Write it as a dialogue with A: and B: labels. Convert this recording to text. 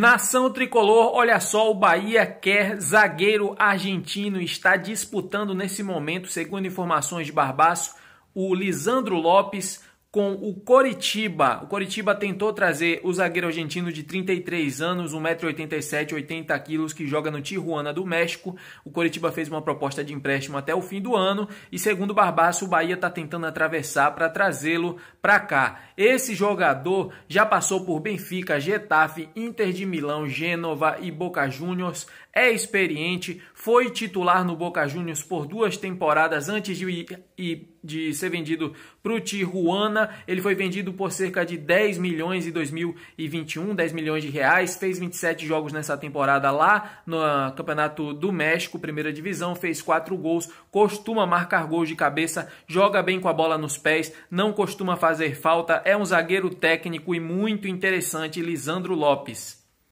A: Nação tricolor, olha só, o Bahia quer zagueiro argentino, está disputando nesse momento, segundo informações de Barbaço, o Lisandro Lopes com o Coritiba. O Coritiba tentou trazer o zagueiro argentino de 33 anos, 1,87m, 80kg, que joga no Tijuana do México. O Coritiba fez uma proposta de empréstimo até o fim do ano e, segundo Barbaço, o Bahia está tentando atravessar para trazê-lo para cá. Esse jogador já passou por Benfica, Getafe, Inter de Milão, Gênova e Boca Juniors. É experiente, foi titular no Boca Juniors por duas temporadas antes de, de ser vendido para o Tijuana semana. Ele foi vendido por cerca de 10 milhões em 2021, 10 milhões de reais. Fez 27 jogos nessa temporada lá no Campeonato do México, primeira divisão. Fez 4 gols, costuma marcar gols de cabeça, joga bem com a bola nos pés, não costuma fazer falta. É um zagueiro técnico e muito interessante, Lisandro Lopes.